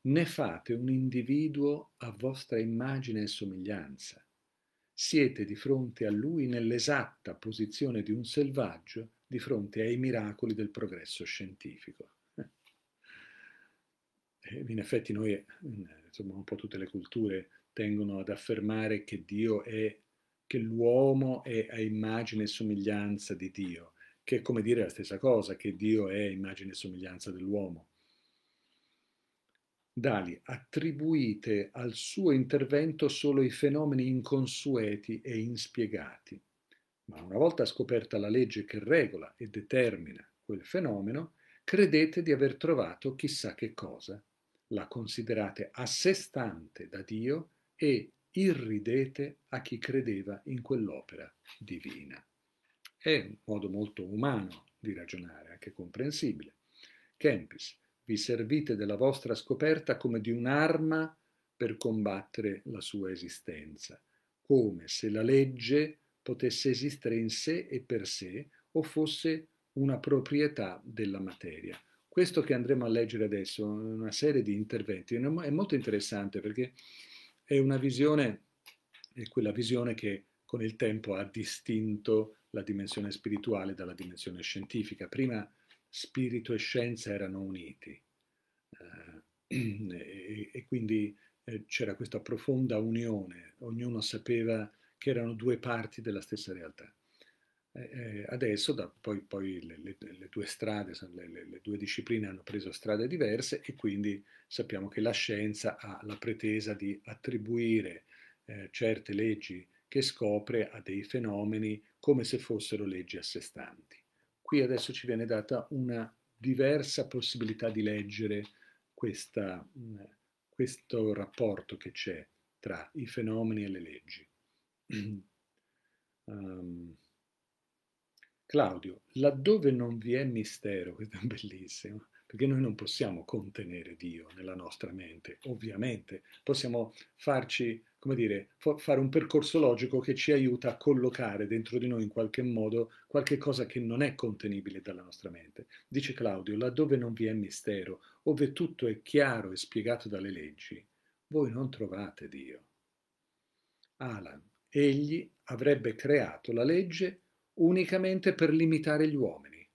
ne fate un individuo a vostra immagine e somiglianza. Siete di fronte a lui nell'esatta posizione di un selvaggio di fronte ai miracoli del progresso scientifico in effetti noi, mm, insomma, un po' tutte le culture tengono ad affermare che Dio è, che l'uomo è a immagine e somiglianza di Dio, che è come dire la stessa cosa, che Dio è immagine e somiglianza dell'uomo. Dali, attribuite al suo intervento solo i fenomeni inconsueti e inspiegati, ma una volta scoperta la legge che regola e determina quel fenomeno, credete di aver trovato chissà che cosa la considerate a sé stante da Dio e irridete a chi credeva in quell'opera divina. È un modo molto umano di ragionare, anche comprensibile. Kempis, vi servite della vostra scoperta come di un'arma per combattere la sua esistenza, come se la legge potesse esistere in sé e per sé o fosse una proprietà della materia. Questo che andremo a leggere adesso, una serie di interventi, è molto interessante perché è una visione, è quella visione che con il tempo ha distinto la dimensione spirituale dalla dimensione scientifica. Prima spirito e scienza erano uniti eh, e, quindi eh, c'era questa profonda unione, ognuno sapeva che erano due parti della stessa realtà. Eh, eh, adesso da, poi, poi le, le, le, due strade, le, le, due discipline hanno preso strade diverse e quindi sappiamo che la scienza ha la pretesa di attribuire eh, certe leggi che scopre a dei fenomeni come se fossero leggi a sé stanti. Qui adesso ci viene data una diversa possibilità di leggere questa, mm, questo rapporto che c'è tra i fenomeni e le leggi. um, Claudio, laddove non vi è mistero, questo è bellissimo, perché noi non possiamo contenere Dio nella nostra mente, ovviamente, possiamo farci, come dire, fare un percorso logico che ci aiuta a collocare dentro di noi in qualche modo qualche cosa che non è contenibile dalla nostra mente. Dice Claudio, laddove non vi è mistero, ove tutto è chiaro e spiegato dalle leggi, voi non trovate Dio. Alan, egli avrebbe creato la legge unicamente per limitare gli uomini,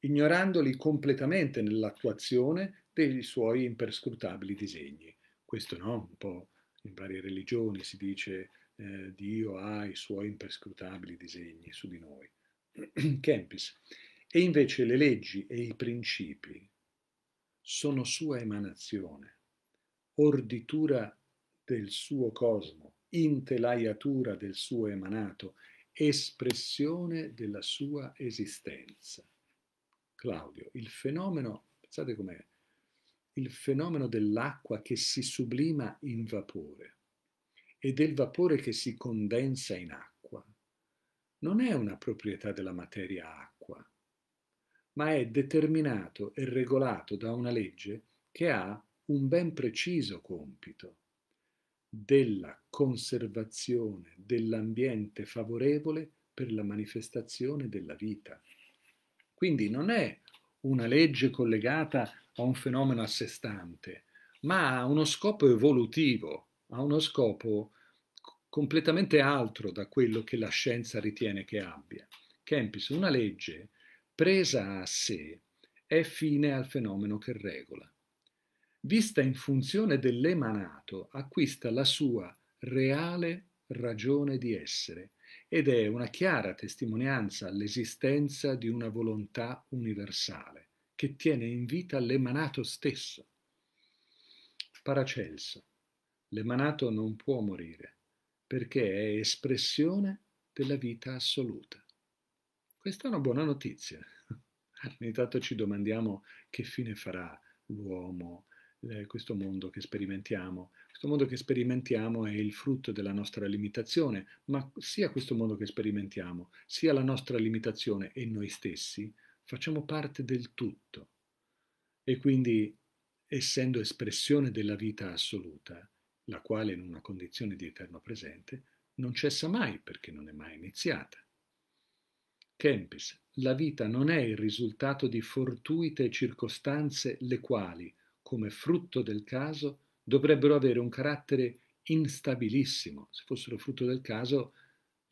ignorandoli completamente nell'attuazione dei suoi imperscrutabili disegni. Questo no, un po' in varie religioni si dice eh, Dio ha i suoi imperscrutabili disegni su di noi. Kempis. E invece le leggi e i principi sono sua emanazione, orditura del suo cosmo, intelaiatura del suo emanato espressione della sua esistenza. Claudio, il fenomeno, pensate com'è, il fenomeno dell'acqua che si sublima in vapore e del vapore che si condensa in acqua non è una proprietà della materia acqua, ma è determinato e regolato da una legge che ha un ben preciso compito, della conservazione dell'ambiente favorevole per la manifestazione della vita. Quindi non è una legge collegata a un fenomeno a sé stante, ma ha uno scopo evolutivo, ha uno scopo completamente altro da quello che la scienza ritiene che abbia. Kempis, una legge presa a sé è fine al fenomeno che regola vista in funzione dell'emanato, acquista la sua reale ragione di essere ed è una chiara testimonianza all'esistenza di una volontà universale che tiene in vita l'emanato stesso. Paracelso. L'emanato non può morire perché è espressione della vita assoluta. Questa è una buona notizia. Ogni tanto ci domandiamo che fine farà l'uomo eh, questo mondo che sperimentiamo. Questo mondo che sperimentiamo è il frutto della nostra limitazione, ma sia questo mondo che sperimentiamo, sia la nostra limitazione e noi stessi, facciamo parte del tutto. E quindi, essendo espressione della vita assoluta, la quale in una condizione di eterno presente, non cessa mai perché non è mai iniziata. Kempis, la vita non è il risultato di fortuite circostanze le quali, come frutto del caso, dovrebbero avere un carattere instabilissimo. Se fossero frutto del caso,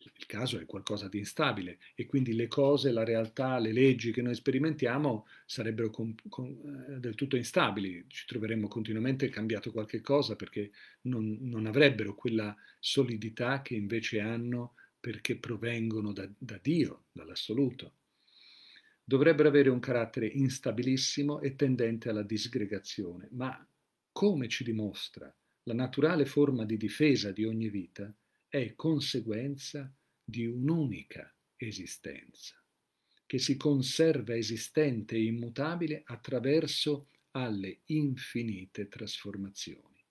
il caso è qualcosa di instabile e quindi le cose, la realtà, le leggi che noi sperimentiamo sarebbero con, con, eh, del tutto instabili, ci troveremmo continuamente cambiato qualche cosa perché non, non avrebbero quella solidità che invece hanno perché provengono da, da Dio, dall'assoluto dovrebbero avere un carattere instabilissimo e tendente alla disgregazione, ma come ci dimostra la naturale forma di difesa di ogni vita è conseguenza di un'unica esistenza, che si conserva esistente e immutabile attraverso alle infinite trasformazioni.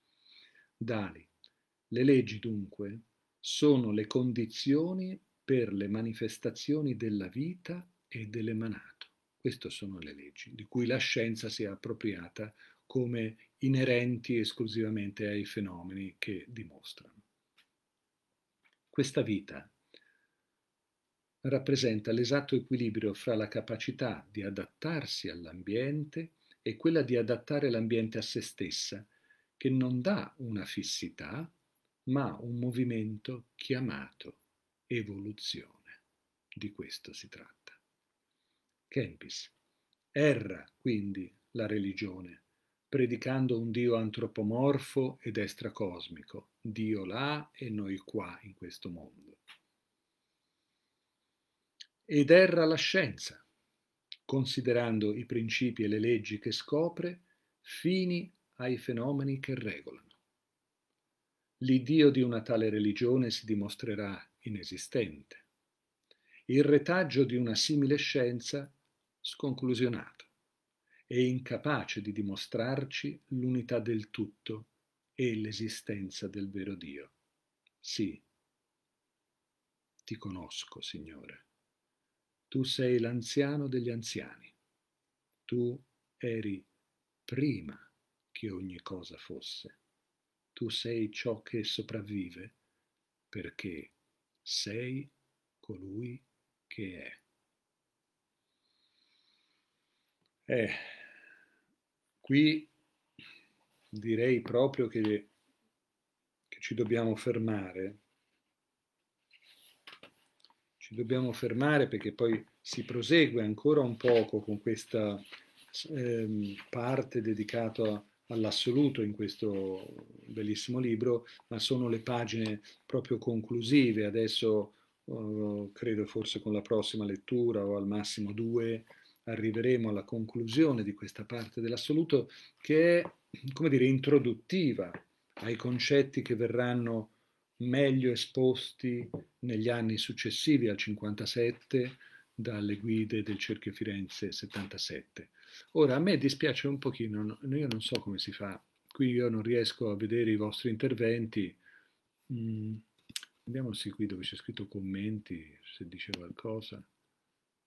Dali, le leggi dunque sono le condizioni per le manifestazioni della vita e dell'emanato. Queste sono le leggi di cui la scienza si è appropriata come inerenti esclusivamente ai fenomeni che dimostrano. Questa vita rappresenta l'esatto equilibrio fra la capacità di adattarsi all'ambiente e quella di adattare l'ambiente a se stessa, che non dà una fissità, ma un movimento chiamato evoluzione. Di questo si tratta. Kempis. Erra, quindi, la religione, predicando un Dio antropomorfo ed estracosmico, Dio là e noi qua in questo mondo. Ed erra la scienza, considerando i principi e le leggi che scopre fini ai fenomeni che regolano. L'iddio di una tale religione si dimostrerà inesistente. Il retaggio di una simile scienza sconclusionato e incapace di dimostrarci l'unità del tutto e l'esistenza del vero Dio. Sì, ti conosco, Signore. Tu sei l'anziano degli anziani. Tu eri prima che ogni cosa fosse. Tu sei ciò che sopravvive perché sei colui che è. Eh, qui direi proprio che, che ci dobbiamo fermare. Ci dobbiamo fermare perché poi si prosegue ancora un poco con questa eh, parte dedicata all'assoluto in questo bellissimo libro, ma sono le pagine proprio conclusive. Adesso eh, credo forse con la prossima lettura o al massimo due arriveremo alla conclusione di questa parte dell'assoluto che è, come dire, introduttiva ai concetti che verranno meglio esposti negli anni successivi al 57 dalle guide del Cerchio Firenze 77. Ora a me dispiace un pochino, io non so come si fa, qui io non riesco a vedere i vostri interventi, mm, vediamo se qui dove c'è scritto commenti, se dice qualcosa,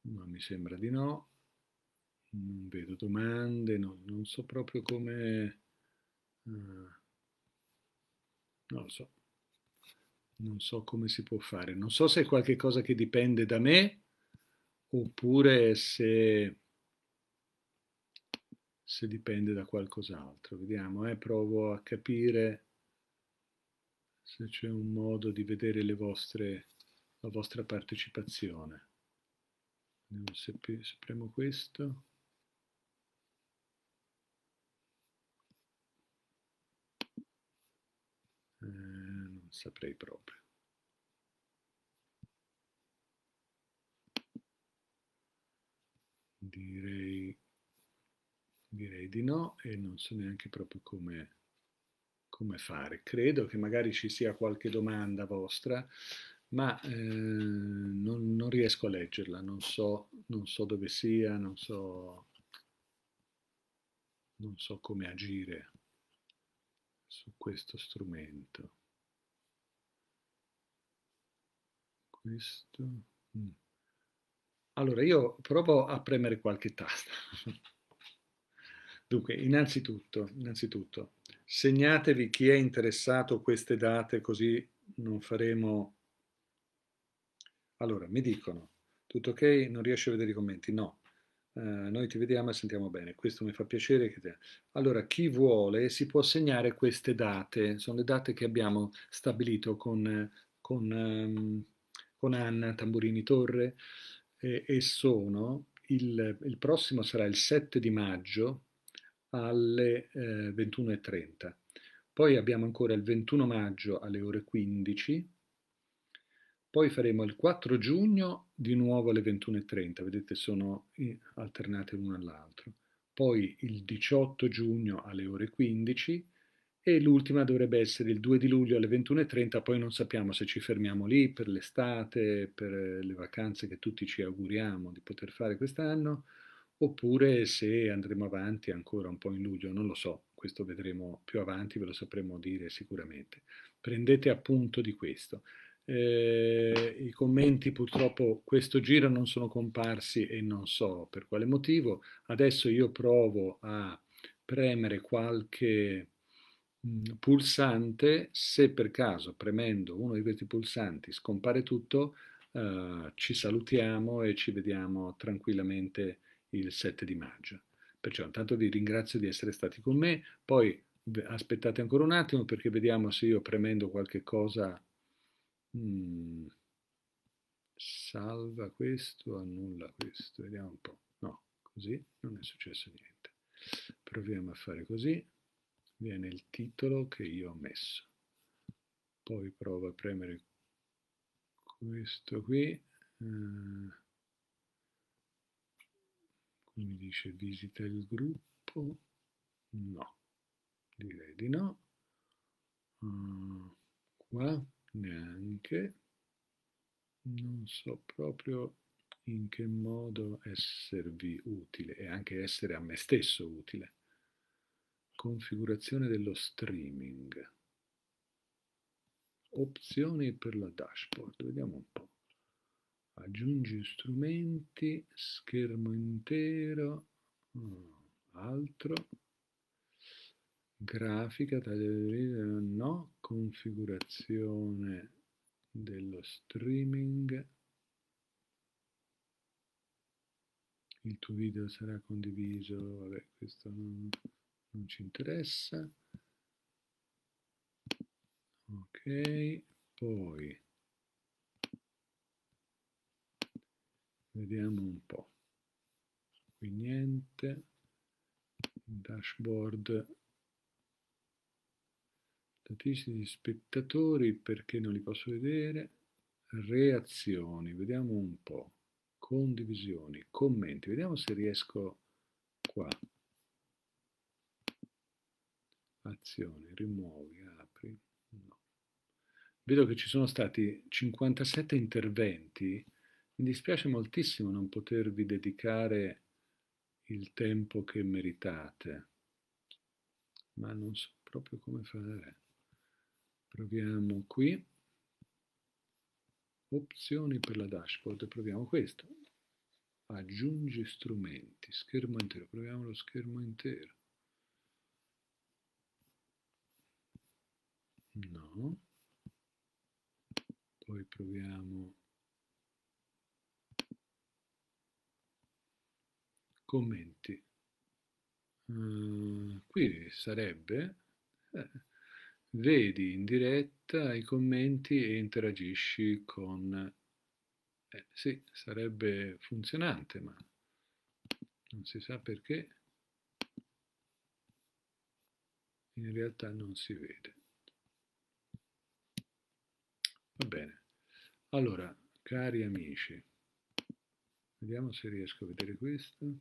ma mi sembra di no. Non vedo domande, no, non so proprio come... Uh, non lo so. Non so come si può fare. Non so se è qualcosa che dipende da me oppure se, se dipende da qualcos'altro. Vediamo, eh, provo a capire se c'è un modo di vedere le vostre, la vostra partecipazione. Vediamo se, se premo questo. non saprei proprio. Direi, direi di no e non so neanche proprio come, come fare. Credo che magari ci sia qualche domanda vostra, ma eh, non, non, riesco a leggerla, non so, non so dove sia, non so, non so come agire su questo strumento. questo. Mm. Allora, io provo a premere qualche tasta. Dunque, innanzitutto, innanzitutto, segnatevi chi è interessato a queste date, così non faremo... Allora, mi dicono, tutto ok? Non riesci a vedere i commenti? No. Eh, noi ti vediamo e sentiamo bene, questo mi fa piacere. Te... Allora, chi vuole si può segnare queste date, sono le date che abbiamo stabilito con... con um con Anna Tamburini Torre eh, e sono, il, il, prossimo sarà il 7 di maggio alle eh, 21.30. Poi abbiamo ancora il 21 maggio alle ore 15, poi faremo il 4 giugno di nuovo alle 21.30, vedete sono eh, alternate l'uno all'altro. Poi il 18 giugno alle ore 15 e l'ultima dovrebbe essere il 2 di luglio alle 21.30, poi non sappiamo se ci fermiamo lì per l'estate, per le vacanze che tutti ci auguriamo di poter fare quest'anno, oppure se andremo avanti ancora un po' in luglio, non lo so, questo vedremo più avanti, ve lo sapremo dire sicuramente. Prendete appunto di questo. Eh, I commenti purtroppo questo giro non sono comparsi e non so per quale motivo. Adesso io provo a premere qualche Mm, pulsante, se per caso premendo uno di questi pulsanti scompare tutto, eh, ci salutiamo e ci vediamo tranquillamente il 7 di maggio. Perciò intanto vi ringrazio di essere stati con me, poi aspettate ancora un attimo perché vediamo se io premendo qualche cosa mh, mm. salva questo, annulla questo, vediamo un po'. No, così non è successo niente. Proviamo a fare così viene il titolo che io ho messo. Poi provo a premere questo qui. Eh, qui mi dice visita il gruppo. No, direi di no. Eh, qua neanche. Non so proprio in che modo esservi utile e anche essere a me stesso utile. Configurazione dello streaming. Opzioni per la dashboard. Vediamo un po'. Aggiungi strumenti, schermo intero, mm, altro, grafica, taglio di video, eh, no, configurazione dello streaming, il tuo video sarà condiviso, vabbè questo non non ci interessa. Ok, poi vediamo un po'. Qui niente, dashboard statistiche di spettatori perché non li posso vedere reazioni vediamo un po condivisioni commenti vediamo se riesco qua azioni, rimuovi, apri, no. Vedo che ci sono stati 57 interventi, mi dispiace moltissimo non potervi dedicare il tempo che meritate, ma non so proprio come fare. Proviamo qui, opzioni per la dashboard, proviamo questo, aggiungi strumenti, schermo intero, proviamo lo schermo intero. No. Poi proviamo commenti. Uh, qui sarebbe eh, vedi in diretta i commenti e interagisci con... Eh, sì, sarebbe funzionante, ma non si sa perché. In realtà non si vede. Va bene. Allora, cari amici, vediamo se riesco a vedere questo.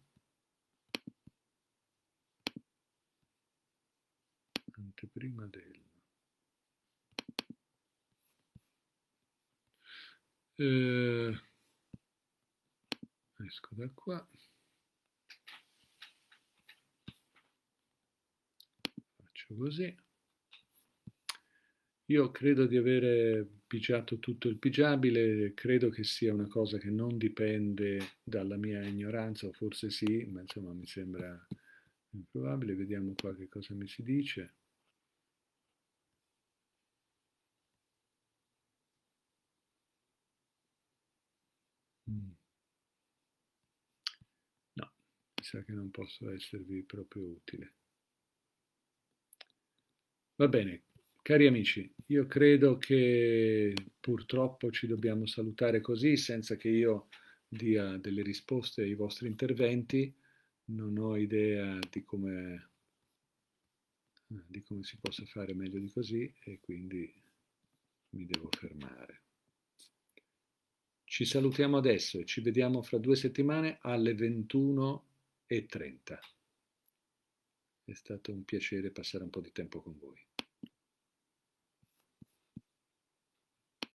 Anteprima del... Eh, esco da qua. Faccio così. Io credo di avere pigiato tutto il pigiabile, credo che sia una cosa che non dipende dalla mia ignoranza, o forse sì, ma insomma mi sembra improbabile. Vediamo qua che cosa mi si dice. Mm. No, mi sa che non posso esservi proprio utile. Va bene, Cari amici, io credo che purtroppo ci dobbiamo salutare così senza che io dia delle risposte ai vostri interventi. Non ho idea di come, di come si possa fare meglio di così e quindi mi devo fermare. Ci salutiamo adesso e ci vediamo fra due settimane alle 21.30. È stato un piacere passare un po' di tempo con voi.